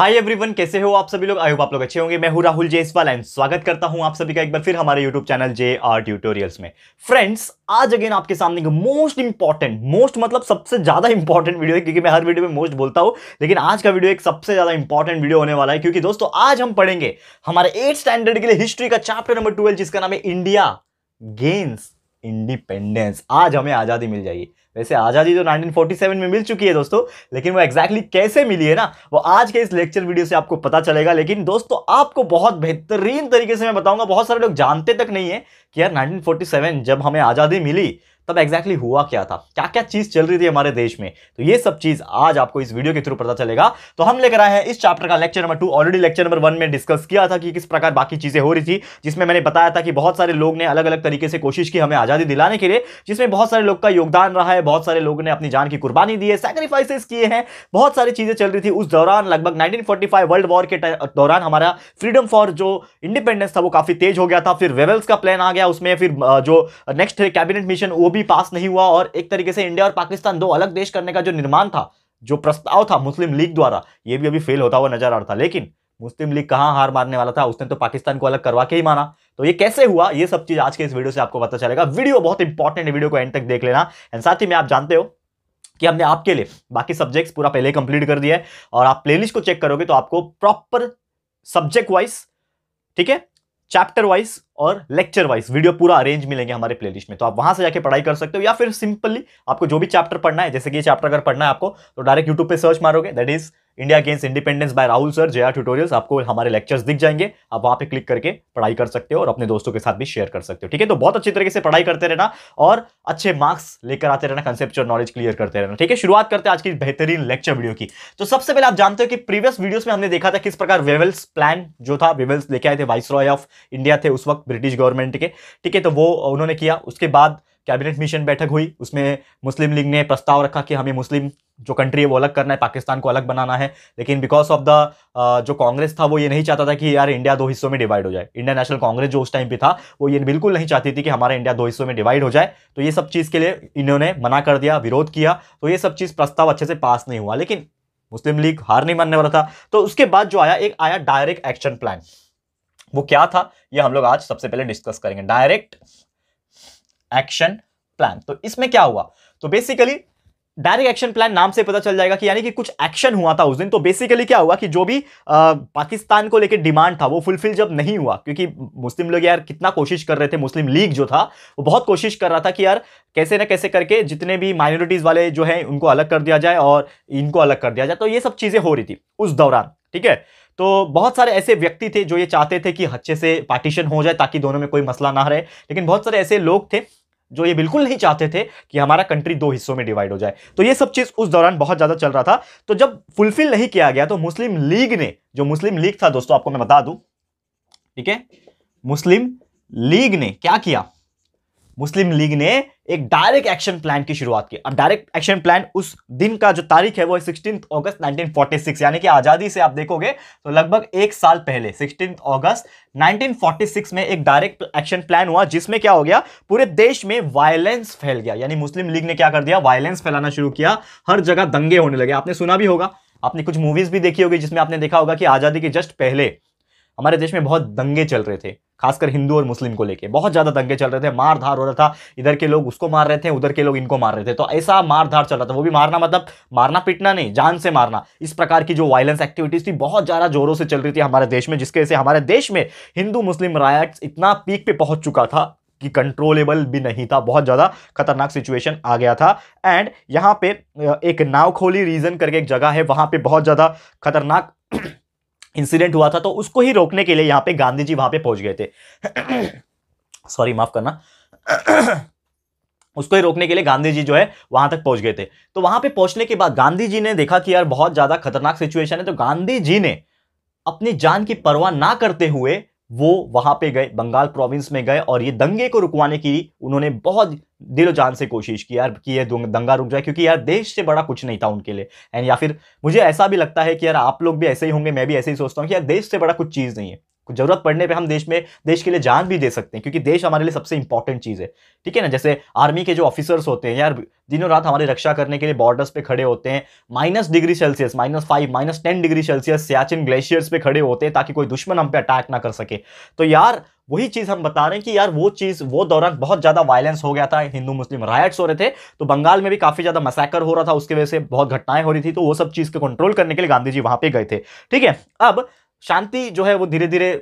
hi everyone कैसे हो आप सभी लोग होप आप लोग अच्छे होंगे मैं हूं राहुल जयसवाल एंड स्वागत करता हूं आप सभी का एक बार फिर हमारे YouTube channel J R tutorials में फ्रेंड्स आज अगेन आपके सामने मोस्ट इंपॉर्टेंट मोस्ट मतलब सबसे ज्यादा इंपॉर्टेंट वीडियो है क्योंकि मैं हर वीडियो में मोस्ट बोलता हूं लेकिन आज का वीडियो एक सबसे ज्यादा इंपॉर्टेंट वीडियो होने वाला है क्योंकि दोस्तों आज हम पढ़ेंगे हमारे एट स्टैंडर्ड के लिए हिस्ट्री का चैप्टर नंबर ट्वेल्व जिसका नाम है इंडिया गेंस इंडिपेंडेंस आज हमें आजादी मिल जाएगी वैसे आज़ादी तो 1947 में मिल चुकी है दोस्तों लेकिन वो एग्जैक्टली कैसे मिली है ना वो आज के इस लेक्चर वीडियो से आपको पता चलेगा लेकिन दोस्तों आपको बहुत बेहतरीन तरीके से मैं बताऊंगा बहुत सारे लोग जानते तक नहीं है कि यार 1947 जब हमें आज़ादी मिली तब एग्जैक्टली exactly हुआ क्या था क्या क्या चीज चल रही थी हमारे देश में तो ये सब चीज आज आपको इस वीडियो के थ्रू पता चलेगा तो हम लेकर आए हैं इस चैप्टर का lecture number two already lecture number one में डिस्कस किया था कि किस प्रकार बाकी चीजें हो रही थी जिसमें मैंने बताया था कि बहुत सारे लोग ने अलग अलग तरीके से कोशिश की हमें आजादी दिलाने के लिए जिसमें बहुत सारे लोग का योगदान रहा है बहुत सारे लोगों ने अपनी जान की कुर्बानी दी है सेक्रीफाइसेस किए हैं बहुत सारी चीजें चल रही थी उस दौरान लगभग नाइनटीन वर्ल्ड वॉर के दौरान हमारा फ्रीडम फॉर जो इंडिपेंडेंस था वो काफी तेज हो गया था फिर वेवल्स का प्लान आ गया उसमें फिर जो नेक्स्ट कैबिनेट मिशन वो भी भी पास नहीं हुआ और एक तरीके से इंडिया और पाकिस्तान दो अलग देश करने का जो निर्माण था जो प्रस्ताव था मुस्लिम लीग द्वारा ये भी अभी फेल होता हुआ नजर आ रहा था लेकिन मुस्लिम लीग कहाँ हार मारने वाला था उसने तो पाकिस्तान को अलग करवा के ही माना तो ये कैसे हुआ ये सब चीज आज के इस वीडियो से आपको पता चलेगा वीडियो बहुत इंपॉर्टेंट है वीडियो को एंड तक देख लेना एंड साथ ही में आप जानते हो कि हमने आपके लिए बाकी सब्जेक्ट्स पूरा पहले कंप्लीट कर दिया है और आप प्लेलिस्ट को चेक करोगे तो आपको प्रॉपर सब्जेक्ट वाइज ठीक है चैप्टर वाइज और लेक्चर वाइज वीडियो पूरा अरेंज मिलेंगे हमारे प्लेलिस्ट में तो आप वहां से जाके पढ़ाई कर सकते हो या फिर सिंपली आपको जो भी चैप्टर पढ़ना है जैसे कि ये चैप्टर अगर पढ़ना है आपको तो डायरेक्ट यूट्यूब पे सर्च मारोगे that is India against independence by Rahul sir Jaya tutorials आपको हमारे लेक्चर्स दिख जाएंगे आप वहाँ पे क्लिक करके पढ़ाई कर सकते हो और अपने दोस्तों के साथ भी शेयर कर सकते हो ठीक है तो बहुत अच्छी तरीके से पढ़ाई करते रहना और अच्छे मार्क्स लेकर आते रहना कंसेप्ट और नॉलेज क्लियर करते रहना ठीक है शुरुआत करते हैं आज की बेहतरीन लेक्चर वीडियो की तो सबसे पहले आप जानते हो कि प्रीवियस वीडियोज में हमने देखा था किस प्रकार वेवल्स प्लान जो था वेवल्स लेके आए थे वाइस ऑफ इंडिया थे उस वक्त ब्रिटिश गवर्नमेंट के ठीक है तो वो उन्होंने किया उसके बाद कैबिनेट मिशन बैठक हुई उसमें मुस्लिम लीग ने प्रस्ताव रखा कि हमें मुस्लिम जो कंट्री है वो अलग करना है पाकिस्तान को अलग बनाना है लेकिन बिकॉज ऑफ द जो कांग्रेस था वो ये नहीं चाहता था कि यार इंडिया दो हिस्सों में डिवाइड हो जाए इंडियन नेशनल कांग्रेस जो उस टाइम पे था वो ये बिल्कुल नहीं चाहती थी कि हमारा इंडिया दो हिस्सों में डिवाइड हो जाए तो ये सब चीज़ के लिए इन्होंने मना कर दिया विरोध किया तो ये सब चीज़ प्रस्ताव अच्छे से पास नहीं हुआ लेकिन मुस्लिम लीग हार नहीं मानने वाला था तो उसके बाद जो आया एक आया डायरेक्ट एक्शन प्लान वो क्या था ये हम लोग आज सबसे पहले डिस्कस करेंगे डायरेक्ट एक्शन प्लान तो इसमें क्या हुआ तो बेसिकली डायरेक्ट एक्शन प्लान नाम से पता चल जाएगा कि यानी कि कुछ एक्शन हुआ था उस दिन तो बेसिकली क्या हुआ कि जो भी आ, पाकिस्तान को लेकर डिमांड था वो फुलफिल जब नहीं हुआ क्योंकि मुस्लिम लोग यार कितना कोशिश कर रहे थे मुस्लिम लीग जो था वो बहुत कोशिश कर रहा था कि यार कैसे ना कैसे करके जितने भी माइनॉरिटीज़ वाले जो हैं उनको अलग कर दिया जाए और इनको अलग कर दिया जाए तो ये सब चीज़ें हो रही थी उस दौरान ठीक है तो बहुत सारे ऐसे व्यक्ति थे जो ये चाहते थे कि अच्छे से पार्टीशन हो जाए ताकि दोनों में कोई मसला ना रहे लेकिन बहुत सारे ऐसे लोग थे जो ये बिल्कुल नहीं चाहते थे कि हमारा कंट्री दो हिस्सों में डिवाइड हो जाए तो ये सब चीज़ उस दौरान बहुत ज़्यादा चल रहा था तो जब फुलफिल नहीं किया गया तो मुस्लिम लीग ने जो मुस्लिम लीग था दोस्तों आपको मैं बता दूँ ठीक है मुस्लिम लीग ने क्या किया मुस्लिम लीग ने एक डायरेक्ट एक्शन प्लान की शुरुआत की अब डायरेक्ट एक्शन प्लान उस दिन का जो तारीख है वो सिक्सटीन अगस्त 1946 यानी कि आज़ादी से आप देखोगे तो लगभग एक साल पहले सिक्सटीन अगस्त 1946 में एक डायरेक्ट एक्शन प्लान हुआ जिसमें क्या हो गया पूरे देश में वायलेंस फैल गया यानी मुस्लिम लीग ने क्या कर दिया वायलेंस फैलाना शुरू किया हर जगह दंगे होने लगे आपने सुना भी होगा आपने कुछ मूवीज़ भी देखी होगी जिसमें आपने देखा होगा कि आज़ादी के जस्ट पहले हमारे देश में बहुत दंगे चल रहे थे खासकर हिंदू और मुस्लिम को लेके बहुत ज़्यादा दंगे चल रहे थे मार धार हो रहा था इधर के लोग उसको मार रहे थे उधर के लोग इनको मार रहे थे तो ऐसा मार धार चल रहा था वो भी मारना मतलब मारना पीटना नहीं जान से मारना इस प्रकार की जो वायलेंस एक्टिविटीज़ थी बहुत ज़्यादा जोरों से चल रही थी हमारे देश में जिसके से हमारे देश में हिंदू मुस्लिम रायट्स इतना पीक पे पहुंच चुका था कि कंट्रोलेबल भी नहीं था बहुत ज़्यादा खतरनाक सिचुएशन आ गया था एंड यहाँ पे एक नावखोली रीजन करके एक जगह है वहाँ पे बहुत ज़्यादा खतरनाक इंसिडेंट हुआ था तो उसको ही रोकने के लिए यहां पे गांधी जी वहां पे पहुंच गए थे सॉरी माफ़ करना उसको ही रोकने के लिए गांधी जी जो है वहां तक पहुंच गए थे तो वहां पे पहुंचने के बाद गांधी जी ने देखा कि यार बहुत ज्यादा खतरनाक सिचुएशन है तो गांधी जी ने अपनी जान की परवाह ना करते हुए वो वहाँ पे गए बंगाल प्रोविंस में गए और ये दंगे को रुकवाने की उन्होंने बहुत दिलो जान से कोशिश की यार कि ये दंगा रुक जाए क्योंकि यार देश से बड़ा कुछ नहीं था उनके लिए एंड या फिर मुझे ऐसा भी लगता है कि यार आप लोग भी ऐसे ही होंगे मैं भी ऐसे ही सोचता हूँ कि यार देश से बड़ा कुछ चीज़ नहीं है जरूरत पड़ने पे हम देश में देश के लिए जान भी दे सकते हैं क्योंकि देश हमारे लिए सबसे इंपॉर्टेंट चीज़ है ठीक है ना जैसे आर्मी के जो ऑफिसर्स होते हैं यार दिनों रात हमारी रक्षा करने के लिए बॉर्डर्स पे खड़े होते हैं minus degree Celsius minus five minus ten degree Celsius Siachen glaciers पे खड़े होते हैं ताकि कोई दुश्मन हम पे अटैक ना कर सके तो यार वही चीज़ हम बता रहे हैं कि यार वो चीज़ वो दौरान बहुत ज़्यादा वायलेंस हो गया था हिंदू मुस्लिम रायट्स हो रहे थे तो बंगाल में भी काफ़ी ज़्यादा मसैकर हो रहा था उसकी वजह से बहुत घटनाएं हो रही थी तो वो सब चीज़ को कंट्रोल करने के लिए गांधी जी वहाँ पर गए थे ठीक है अब शांति जो है वो धीरे धीरे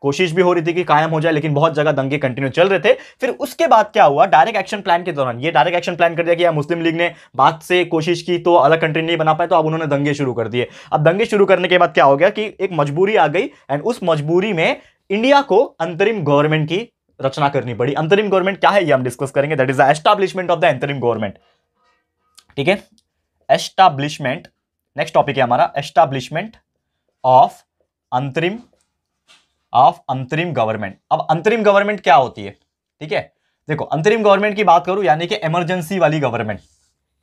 कोशिश भी हो रही थी कि कायम हो जाए लेकिन बहुत जगह दंगे कंटिन्यू चल रहे थे फिर उसके बाद क्या हुआ डायरेक्ट एक्शन प्लान के दौरान ये डायरेक्ट एक्शन प्लान कर दिया कि मुस्लिम लीग ने बात से कोशिश की तो अलग कंट्री नहीं बना पाए तो अब उन्होंने दंगे शुरू कर दिए अब दंगे शुरू करने के बाद क्या हो गया कि एक मजबूरी आ गई एंड उस मजबूरी में इंडिया को अंतरिम गवर्नमेंट की रचना करनी पड़ी अंतरिम गवर्नमेंट क्या है ये हम डिस्कस करेंगे that is establishment of the अंतरिम गवर्नमेंट ठीक है एस्टाब्लिशमेंट नेक्स्ट टॉपिक है हमारा एस्टाब्लिशमेंट ऑफ अंतरिम ऑफ अंतरिम गवर्नमेंट अब अंतरिम गवर्नमेंट क्या होती है ठीक है देखो अंतरिम गवर्नमेंट की बात करूं यानी कि इमरजेंसी वाली गवर्नमेंट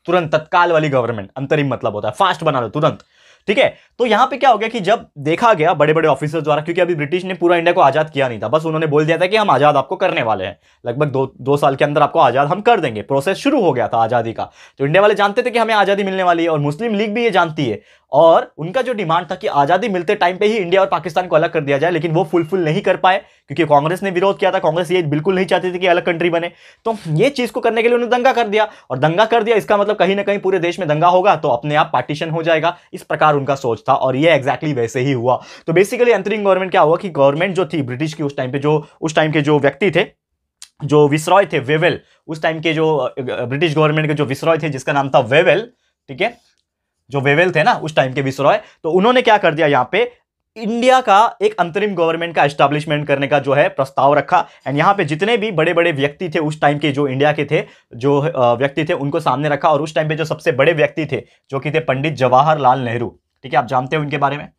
तुरंत तत्काल वाली गवर्नमेंट अंतरिम मतलब होता है फास्ट बना दो तुरंत ठीक है तो यहां पे क्या हो गया कि जब देखा गया बड़े बड़े ऑफिसर्स द्वारा क्योंकि अभी ब्रिटिश ने पूरा इंडिया को आज़ाद किया नहीं था बस उन्होंने बोल दिया था कि हम आज़ाद आपको करने वाले हैं लगभग दो दो साल के अंदर आपको आज़ाद हम कर देंगे प्रोसेस शुरू हो गया था आज़ादी का तो इंडिया वाले जानते थे कि हमें आज़ादी मिलने वाली है और मुस्लिम लीग भी ये जानती है और उनका जो डिमांड था कि आज़ादी मिलते टाइम पे ही इंडिया और पाकिस्तान को अलग कर दिया जाए लेकिन वो फुलफिल नहीं कर पाए क्योंकि कांग्रेस ने विरोध किया था कांग्रेस ये बिल्कुल नहीं चाहती थी कि अलग कंट्री बने तो ये चीज़ को करने के लिए उन्होंने दंगा कर दिया और दंगा कर दिया इसका मतलब कहीं ना कहीं पूरे देश में दंगा होगा तो अपने आप पार्टीशन हो जाएगा इस प्रकार उनका सोच था और ये एग्जैक्टली वैसे ही हुआ तो बेसिकली अंतरिम गवर्नमेंट क्या हुआ कि गवर्नमेंट जो थी ब्रिटिश की उस टाइम पे जो उस टाइम के जो व्यक्ति थे जो विसरॉय थे वेवेल उस टाइम के जो ब्रिटिश गवर्नमेंट के जो विसरॉय थे जिसका नाम था वेवेल ठीक है जो वेवेल थे ना उस टाइम के विसरॉय तो उन्होंने क्या कर दिया यहाँ पे इंडिया का एक अंतरिम गवर्नमेंट का एस्टेब्लिशमेंट करने का जो है प्रस्ताव रखा एंड यहाँ पे जितने भी बड़े बड़े व्यक्ति थे उस टाइम के जो इंडिया के थे जो व्यक्ति थे उनको सामने रखा और उस टाइम पे जो सबसे बड़े व्यक्ति थे जो कि थे पंडित जवाहरलाल नेहरू ठीक है आप जानते हो उनके बारे में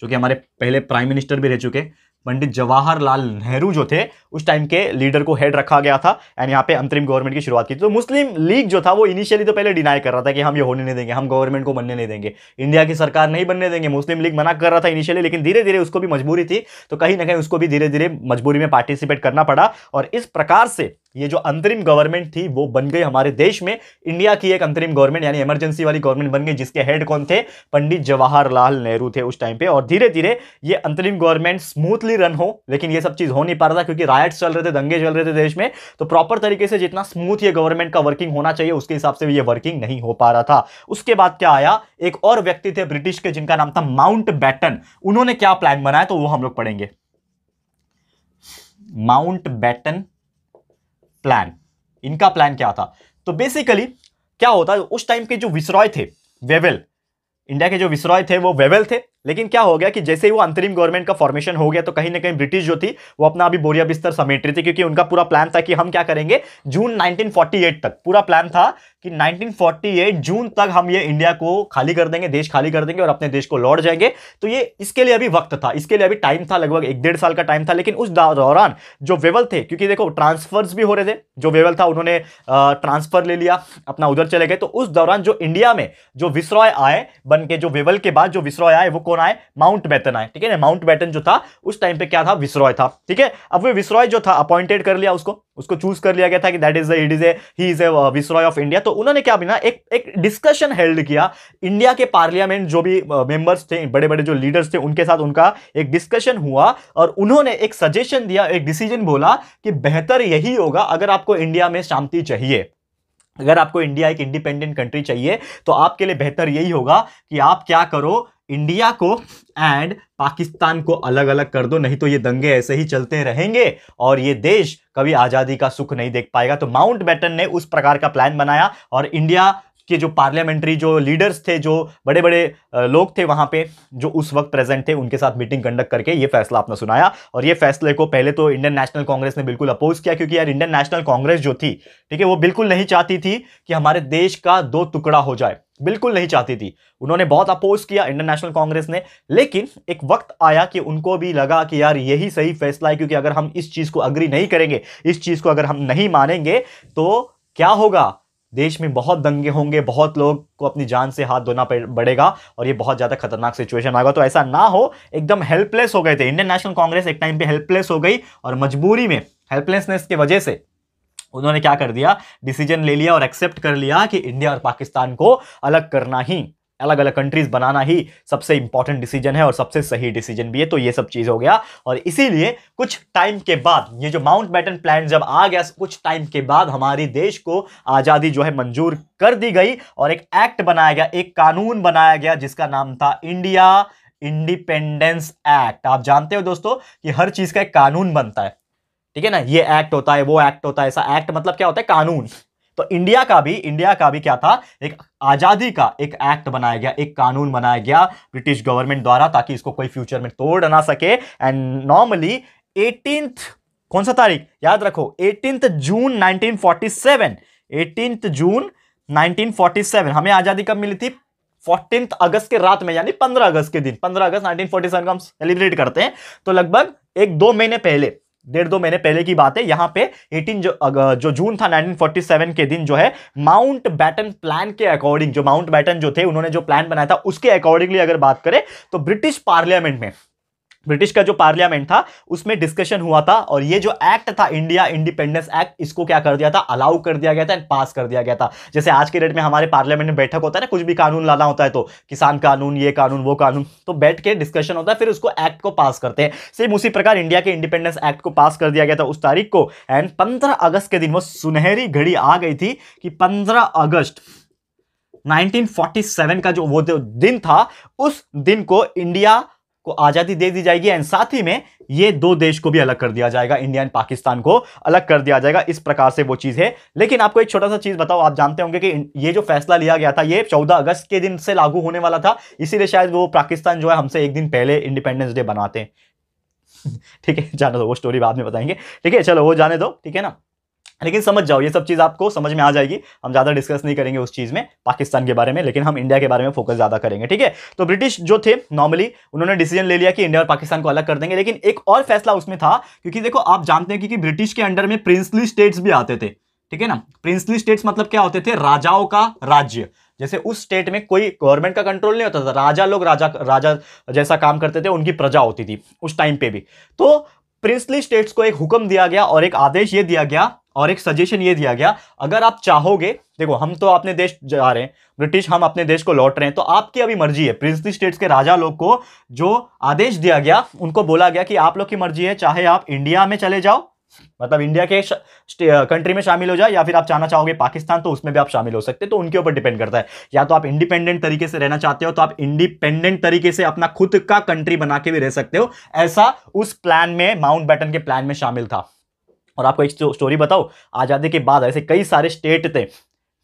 जो कि हमारे पहले प्राइम मिनिस्टर भी रह चुके पंडित जवाहरलाल नेहरू जो थे उस टाइम के लीडर को हेड रखा गया था एंड यहाँ पे अंतरिम गवर्नमेंट की शुरुआत की तो मुस्लिम लीग जो था वो इनिशियली तो पहले डिनाई कर रहा था कि हम ये होने नहीं देंगे हम गवर्नमेंट को बनने नहीं देंगे इंडिया की सरकार नहीं बनने देंगे मुस्लिम लीग मना कर रहा था इनिशियली लेकिन धीरे धीरे उसको भी मजबूरी थी तो कहीं ना कहीं उसको भी धीरे धीरे मजबूरी में पार्टिसिपेट करना पड़ा और इस प्रकार से ये जो अंतरिम गवर्नमेंट थी वो बन गई हमारे देश में इंडिया की एक अंतरिम गवर्नमेंट यानी इमरजेंसी वाली गवर्नमेंट बन गई जिसके हेड कौन थे पंडित जवाहरलाल नेहरू थे उस टाइम पे और धीरे धीरे ये अंतरिम गवर्नमेंट स्मूथली रन हो लेकिन ये सब चीज़ हो नहीं पा रहा था क्योंकि रायट्स चल रहे थे दंगे चल रहे थे देश में तो प्रॉपर तरीके से जितना स्मूथ ये गवर्नमेंट का वर्किंग होना चाहिए उसके हिसाब से ये वर्किंग नहीं हो पा रहा था उसके बाद क्या आया एक और व्यक्ति थे ब्रिटिश के जिनका नाम था माउंट बैटन उन्होंने क्या प्लान बनाया तो वो हम लोग पढ़ेंगे माउंट बैटन प्लान इनका प्लान क्या था तो बेसिकली क्या होता उस टाइम के जो विसरॉय थे वेवेल इंडिया के जो विसरॉय थे वो वेवेल थे लेकिन क्या हो गया कि जैसे ही वो अंतरिम गवर्नमेंट का फॉर्मेशन हो गया तो कहीं ना कहीं ब्रिटिश जो थी वो अपना अभी बोरिया बिस्तर समेट रही थी क्योंकि उनका पूरा प्लान था कि हम क्या करेंगे जून 1948 तक पूरा प्लान था कि 1948 जून तक हम ये इंडिया को खाली कर देंगे देश खाली कर देंगे और अपने देश को लौट जाएंगे तो ये इसके लिए अभी वक्त था इसके लिए अभी टाइम था लगभग एक डेढ़ साल का टाइम था लेकिन उस दौरान जो वेवल थे क्योंकि देखो ट्रांसफर्स भी हो रहे थे जो वेवल था उन्होंने ट्रांसफर ले लिया अपना उधर चले गए तो उस दौरान जो इंडिया में जो विसरॉय आए बन के जो वेवल के बाद जो विसरॉय आए वो कौन आए माउंट बैटन आए ठीक है ना माउंट बैटन जो था उस टाइम पे क्या था विसरॉय था ठीक है अब वे विसरॉय जो था अपॉइंटेड कर लिया उसको उसको चूज कर लिया गया था कि that is it is a he is a viceroy of India तो उन्होंने क्या बिना एक एक डिस्कशन हेल्ड किया इंडिया के पार्लियामेंट जो भी मेंबर्स uh, थे बड़े बड़े जो लीडर्स थे उनके साथ उनका एक डिस्कशन हुआ और उन्होंने एक सजेशन दिया एक डिसीजन बोला कि बेहतर यही होगा अगर आपको इंडिया में शांति चाहिए अगर आपको इंडिया एक इंडिपेंडेंट कंट्री चाहिए तो आपके लिए बेहतर यही होगा कि आप क्या करो इंडिया को एंड पाकिस्तान को अलग अलग कर दो नहीं तो ये दंगे ऐसे ही चलते रहेंगे और ये देश कभी आज़ादी का सुख नहीं देख पाएगा तो माउंट बैटन ने उस प्रकार का प्लान बनाया और इंडिया के जो पार्लियामेंट्री जो लीडर्स थे जो बड़े बड़े लोग थे वहाँ पे जो उस वक्त प्रेजेंट थे उनके साथ मीटिंग कंडक्ट करके ये फैसला आपने सुनाया और ये फैसले को पहले तो इंडियन नेशनल कांग्रेस ने बिल्कुल अपोज किया क्योंकि यार इंडियन नेशनल कांग्रेस जो थी ठीक है वो बिल्कुल नहीं चाहती थी कि हमारे देश का दो टुकड़ा हो जाए बिल्कुल नहीं चाहती थी उन्होंने बहुत अपोज किया इंटरनेशनल कांग्रेस ने लेकिन एक वक्त आया कि उनको भी लगा कि यार यही सही फैसला है क्योंकि अगर हम इस चीज़ को अग्री नहीं करेंगे इस चीज़ को अगर हम नहीं मानेंगे तो क्या होगा देश में बहुत दंगे होंगे बहुत लोग को अपनी जान से हाथ धोना पड़ेगा और ये बहुत ज़्यादा खतरनाक सिचुएशन आएगा तो ऐसा ना हो एकदम हेल्पलेस हो गए थे इंडियन नेशनल कांग्रेस एक टाइम पे हेल्पलेस हो गई और मजबूरी में हेल्पलेसनेस की वजह से उन्होंने क्या कर दिया डिसीजन ले लिया और एक्सेप्ट कर लिया कि इंडिया और पाकिस्तान को अलग करना ही अलग अलग कंट्रीज बनाना ही सबसे इंपॉर्टेंट डिसीजन है और सबसे सही डिसीजन भी है तो ये सब चीज़ हो गया और इसीलिए कुछ टाइम के बाद ये जो माउंट बैटन प्लान जब आ गया कुछ टाइम के बाद हमारी देश को आज़ादी जो है मंजूर कर दी गई और एक एक्ट बनाया गया एक कानून बनाया गया जिसका नाम था इंडिया इंडिपेंडेंस एक्ट आप जानते हो दोस्तों कि हर चीज़ का एक कानून बनता है ठीक है ना ये एक्ट होता है वो एक्ट होता है ऐसा एक्ट मतलब क्या होता है कानून तो इंडिया का भी इंडिया का भी क्या था एक आज़ादी का एक एक्ट बनाया गया एक कानून बनाया गया ब्रिटिश गवर्नमेंट द्वारा ताकि इसको कोई फ्यूचर में तोड़ ना सके एंड नॉर्मली एटीन कौन सा तारीख याद रखो एटीन जून 1947 एटीन जून 1947 हमें आज़ादी कब मिली थी फोर्टीन अगस्त के रात में यानी 15 अगस्त के दिन 15 अगस्त 1947 को हम सेलिब्रेट करते हैं तो लगभग एक दो महीने पहले डेढ़ दो महीने पहले की बात है यहाँ पे 18 जो जो जून था 1947 के दिन जो है माउंट बैटन प्लान के अकॉर्डिंग जो माउंट बैटन जो थे उन्होंने जो प्लान बनाया था उसके अकॉर्डिंगली अगर बात करें तो ब्रिटिश पार्लियामेंट में ब्रिटिश का जो पार्लियामेंट था उसमें डिस्कशन हुआ था और ये जो एक्ट था इंडिया इंडिपेंडेंस एक्ट इसको क्या कर दिया था अलाउ कर दिया गया था एंड पास कर दिया गया था जैसे आज के डेट में हमारे पार्लियामेंट में बैठक होता है ना कुछ भी कानून लाना होता है तो किसान कानून ये कानून वो कानून तो बैठ के डिस्कशन होता है फिर उसको एक्ट को पास करते हैं सेम उसी प्रकार इंडिया के इंडिपेंडेंस एक्ट को पास कर दिया गया था उस तारीख को एंड पंद्रह अगस्त के दिन वो सुनहरी घड़ी आ गई थी कि पंद्रह अगस्त 1947 का जो वो दिन था उस दिन को इंडिया को आज़ादी दे दी जाएगी एंड साथ ही में ये दो देश को भी अलग कर दिया जाएगा इंडिया एंड पाकिस्तान को अलग कर दिया जाएगा इस प्रकार से वो चीज़ है लेकिन आपको एक छोटा सा चीज़ बताओ आप जानते होंगे कि ये जो फैसला लिया गया था ये 14 अगस्त के दिन से लागू होने वाला था इसीलिए शायद वो पाकिस्तान जो है हमसे एक दिन पहले इंडिपेंडेंस डे बनाते हैं ठीक है जाने दो वो स्टोरी बाद में बताएंगे ठीक है चलो वो जाने दो ठीक है ना लेकिन समझ जाओ ये सब चीज़ आपको समझ में आ जाएगी हम ज़्यादा डिस्कस नहीं करेंगे उस चीज़ में पाकिस्तान के बारे में लेकिन हम इंडिया के बारे में फोकस ज़्यादा करेंगे ठीक है तो ब्रिटिश जो थे नॉर्मली उन्होंने डिसीजन ले लिया कि इंडिया और पाकिस्तान को अलग कर देंगे लेकिन एक और फैसला उसमें था क्योंकि देखो आप जानते हैं कि ब्रिटिश के अंडर में प्रिंसली स्टेट्स भी आते थे ठीक है ना प्रिंसली स्टेट्स मतलब क्या होते थे राजाओं का राज्य जैसे उस स्टेट में कोई गवर्नमेंट का कंट्रोल नहीं होता था राजा लोग राजा राजा जैसा काम करते थे उनकी प्रजा होती थी उस टाइम पे भी तो प्रिंसली स्टेट्स को एक हुक्म दिया गया और एक आदेश ये दिया गया और एक सजेशन ये दिया गया अगर आप चाहोगे देखो हम तो अपने देश जा रहे हैं ब्रिटिश हम अपने देश को लौट रहे हैं तो आपकी अभी मर्जी है प्रिंसली स्टेट्स के राजा लोग को जो आदेश दिया गया उनको बोला गया कि आप लोग की मर्जी है चाहे आप इंडिया में चले जाओ मतलब इंडिया के कंट्री में शामिल हो जाए या फिर आप चाहना चाहोगे पाकिस्तान तो उसमें भी आप शामिल हो सकते हैं तो उनके ऊपर डिपेंड करता है या तो आप इंडिपेंडेंट तरीके से रहना चाहते हो तो आप इंडिपेंडेंट तरीके से अपना खुद का कंट्री बना के भी रह सकते हो ऐसा उस प्लान में माउंट बैटन के प्लान में शामिल था और आपको एक स्टोरी बताओ आज़ादी के बाद ऐसे कई सारे स्टेट थे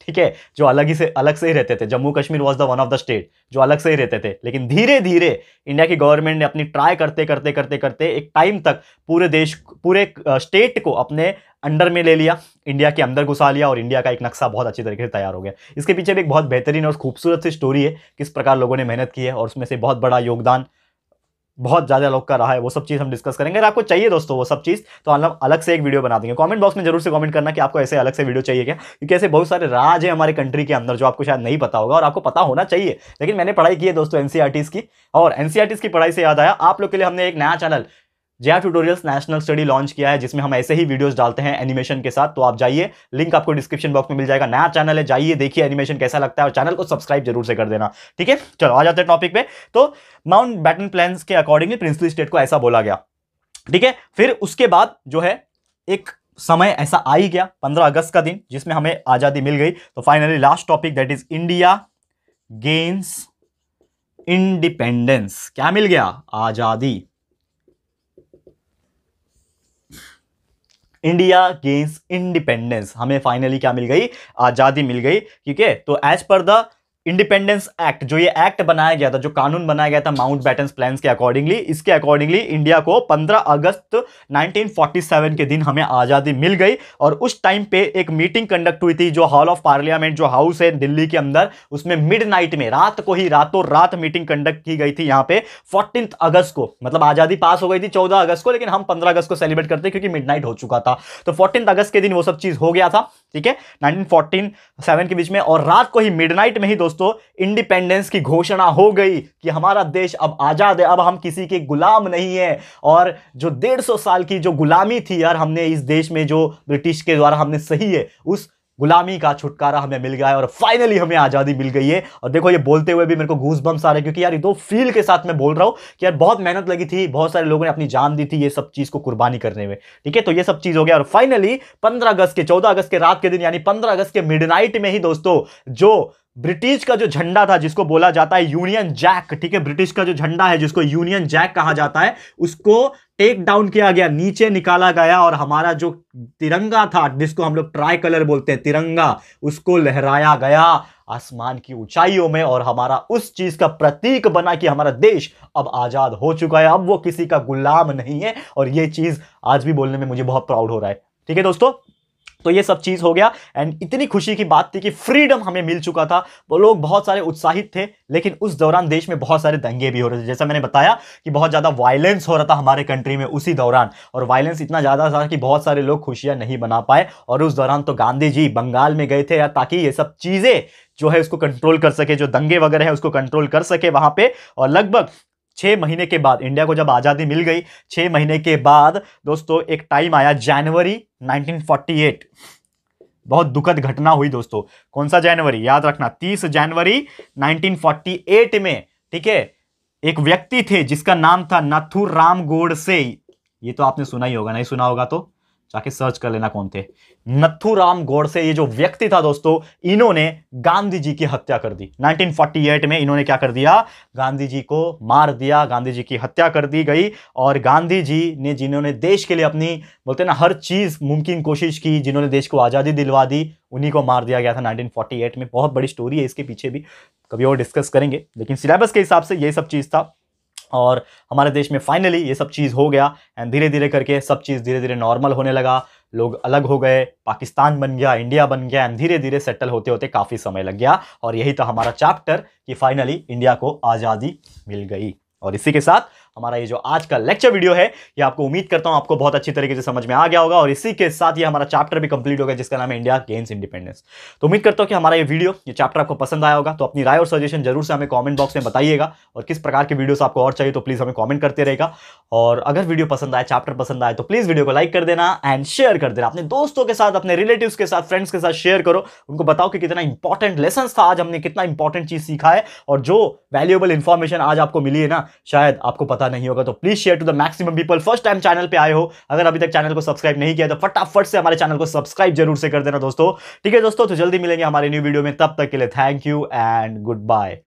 ठीक है जो अलग ही से अलग से ही रहते थे Jammu Kashmir was the one of the state जो अलग से ही रहते थे लेकिन धीरे धीरे इंडिया की गवर्नमेंट ने अपनी ट्राई करते करते करते करते एक टाइम तक पूरे देश पूरे स्टेट को अपने अंडर में ले लिया इंडिया के अंदर घुसा लिया और इंडिया का एक नक्शा बहुत अच्छी तरीके से तैयार हो गया इसके पीछे भी एक बहुत बेहतरीन और खूबसूरत सी स्टोरी है किस प्रकार लोगों ने मेहनत की है और उसमें से बहुत बड़ा योगदान बहुत ज़्यादा लोग का रहा है वो सब चीज़ हम डिस्कस करेंगे अगर आपको चाहिए दोस्तों वो सब चीज़ तो हम अलग से एक वीडियो बना देंगे कमेंट बॉक्स में जरूर से कमेंट करना कि आपको ऐसे अलग से वीडियो चाहिए क्या क्योंकि ऐसे बहुत सारे राज है हमारे कंट्री के अंदर जो आपको शायद नहीं पता होगा और आपको पता होना चाहिए लेकिन मैंने पढ़ाई की है दोस्तों एनसीआरटीज़ e की और एनसीआरटीज़ e की पढ़ाई से याद आया आप लोग के लिए हमने एक नया channel Jaya tutorials national study launch किया है जिसमें हम ऐसे ही वीडियोस डालते हैं एनिमेशन के साथ तो आप जाइए लिंक आपको डिस्क्रिप्शन बॉक्स में मिल जाएगा नया चैनल है जाइए देखिए एनिमेशन कैसा लगता है और चैनल को सब्सक्राइब जरूर से कर देना ठीक है चलो आ जाते हैं टॉपिक पे तो माउंट बैटन प्लान के अकॉर्डिंगली प्रिंसली स्टेट को ऐसा बोला गया ठीक है फिर उसके बाद जो है एक समय ऐसा आ ही गया पंद्रह अगस्त का दिन जिसमें हमें आज़ादी मिल गई तो finally last topic that is India gains independence क्या मिल गया आज़ादी इंडिया गेंस इंडिपेंडेंस हमें फाइनली क्या मिल गई आज़ादी मिल गई ठीक है तो as per the independence act जो ये एक्ट बनाया गया था जो कानून बनाया गया था माउंट बैटन प्लान के अकॉर्डिंगली इसके अकॉर्डिंगली इंडिया को 15 अगस्त 1947 के दिन हमें आज़ादी मिल गई और उस टाइम पे एक मीटिंग कंडक्ट हुई थी जो हॉल ऑफ पार्लियामेंट जो हाउस है दिल्ली के अंदर उसमें मिड में रात को ही रातों रात मीटिंग कंडक्ट की गई थी यहाँ पे फोर्टीन अगस्त को मतलब आज़ादी पास हो गई थी चौदह अगस्त को लेकिन हम पंद्रह अगस्त को सेलिब्रेट करते क्योंकि मिड हो चुका था तो फोर्टीन अगस्त के दिन वो सब चीज़ हो गया था ठीक है नाइनटीन के बीच में और रात को ही मिड में ही दोस्तों दोस्तों इंडिपेंडेंस की घोषणा हो गई कि हमारा देश अब आज़ाद है अब हम किसी के गुलाम नहीं है और जो डेढ़ सौ साल की जो गुलामी थी यार हमने इस देश में जो ब्रिटिश के द्वारा हमने सही है उस गुलामी का छुटकारा हमें मिल गया है और फाइनली हमें आज़ादी मिल गई है और देखो ये बोलते हुए भी मेरे को घूस बम सारे क्योंकि यार ये दो फील के साथ मैं बोल रहा हूँ कि यार बहुत मेहनत लगी थी बहुत सारे लोगों ने अपनी जान दी थी ये सब चीज़ को कुर्बानी करने में ठीक है तो ये सब चीज़ हो गया और फाइनली पंद्रह अगस्त के चौदह अगस्त के रात के दिन यानी पंद्रह अगस्त के मिड में ही दोस्तों जो ब्रिटिश का जो झंडा था जिसको बोला जाता है यूनियन जैक ठीक है ब्रिटिश का जो झंडा है जिसको यूनियन जैक कहा जाता है उसको टेक डाउन किया गया नीचे निकाला गया और हमारा जो तिरंगा था जिसको हम लोग ट्राई कलर बोलते हैं तिरंगा उसको लहराया गया आसमान की ऊंचाइयों में और हमारा उस चीज का प्रतीक बना कि हमारा देश अब आजाद हो चुका है अब वो किसी का गुलाम नहीं है और ये चीज आज भी बोलने में मुझे बहुत प्राउड हो रहा है ठीक है दोस्तों तो ये सब चीज़ हो गया एंड इतनी खुशी की बात थी कि फ्रीडम हमें मिल चुका था वो लोग बहुत सारे उत्साहित थे लेकिन उस दौरान देश में बहुत सारे दंगे भी हो रहे थे जैसा मैंने बताया कि बहुत ज़्यादा वायलेंस हो रहा था हमारे कंट्री में उसी दौरान और वायलेंस इतना ज़्यादा था कि बहुत सारे लोग खुशियाँ नहीं बना पाए और उस दौरान तो गांधी जी बंगाल में गए थे या ताकि ये सब चीज़ें जो है उसको कंट्रोल कर सके जो दंगे वगैरह है उसको कंट्रोल कर सके वहाँ पे और लगभग छः महीने के बाद इंडिया को जब आज़ादी मिल गई छः महीने के बाद दोस्तों एक टाइम आया जनवरी 1948 बहुत दुखद घटना हुई दोस्तों कौन सा जनवरी याद रखना 30 जनवरी 1948 में ठीक है एक व्यक्ति थे जिसका नाम था नाथुराम गोडसे ये तो आपने सुना ही होगा नहीं सुना होगा तो जाके सर्च कर लेना कौन थे नथुराम गोडसे ये जो व्यक्ति था दोस्तों इन्होंने गांधी जी की हत्या कर दी 1948 में इन्होंने क्या कर दिया गांधी जी को मार दिया गांधी जी की हत्या कर दी गई और गांधी जी ने जिन्होंने देश के लिए अपनी बोलते ना हर चीज़ मुमकिन कोशिश की जिन्होंने देश को आज़ादी दिलवा दी उन्हीं को मार दिया गया था नाइनटीन में बहुत बड़ी स्टोरी है इसके पीछे भी कभी और डिस्कस करेंगे लेकिन सिलेबस के हिसाब से ये सब चीज़ था और हमारे देश में फाइनली ये सब चीज़ हो गया एंड धीरे धीरे करके सब चीज़ धीरे धीरे नॉर्मल होने लगा लोग अलग हो गए पाकिस्तान बन गया इंडिया बन गया एंड धीरे धीरे सेटल होते होते काफ़ी समय लग गया और यही था हमारा चैप्टर कि फाइनली इंडिया को आज़ादी मिल गई और इसी के साथ हमारा ये जो आज का लेक्चर वीडियो है ये आपको उम्मीद करता हूँ आपको बहुत अच्छी तरीके से समझ में आ गया होगा और इसी के साथ ये हमारा चैप्टर भी कंप्लीट हो गया जिसका नाम है इंडिया गेंस इंडिपेंडेंस तो उम्मीद करता हूँ कि हमारा ये वीडियो ये चैप्टर आपको पसंद आया होगा तो अपनी राय और सजेशन जरूर से हमें कॉमेंट बॉक्स में बताइएगा और किस प्रकार के वीडियोज आपको और चाहिए तो प्लीज़ हमें कॉमेंट करते रहेगा और अगर वीडियो पसंद आए चैप्टर पसंद आए तो प्लीज़ वीडियो को लाइक कर देना एंड शेयर कर देना अपने दोस्तों के साथ अपने रिलेटिव के साथ फ्रेंड्स के साथ शेयर करो उनको बताओ कि कितना इंपॉर्टेंट लेसन था आज हमने कितना इंपॉर्टेंट चीज़ सीखा है और जो वैल्यूएबल इन्फॉर्मेशन आज आपको मिली है ना शायद आपको पता पता नहीं होगा तो please share to the maximum people first time channel पे आए हो अगर अभी तक चैनल को सब्सक्राइब नहीं किया तो फटाफट से हमारे चैनल को सब्सक्राइब जरूर से कर देना दोस्तों ठीक है दोस्तों तो जल्दी मिलेंगे हमारे न्यू वीडियो में तब तक के लिए thank you and good bye